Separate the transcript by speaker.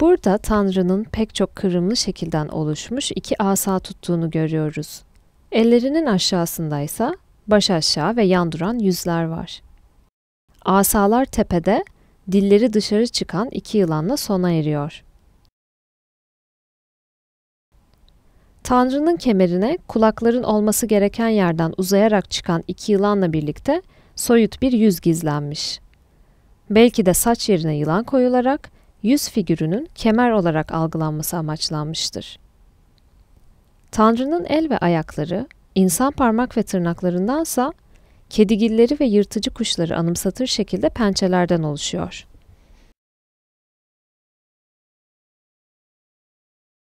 Speaker 1: Burada
Speaker 2: Tanrı'nın pek çok kırımlı şekilden oluşmuş iki asa tuttuğunu görüyoruz. Ellerinin aşağısında ise baş aşağı ve yan duran yüzler var. Asalar tepede, dilleri dışarı çıkan iki yılanla sona eriyor. Tanrı'nın kemerine kulakların olması gereken yerden uzayarak çıkan iki yılanla birlikte soyut bir yüz gizlenmiş. Belki de saç yerine yılan koyularak yüz figürünün kemer olarak algılanması amaçlanmıştır. Tanrı'nın el ve ayakları, insan parmak ve tırnaklarındansa kedigilleri ve yırtıcı kuşları anımsatır şekilde pençelerden oluşuyor.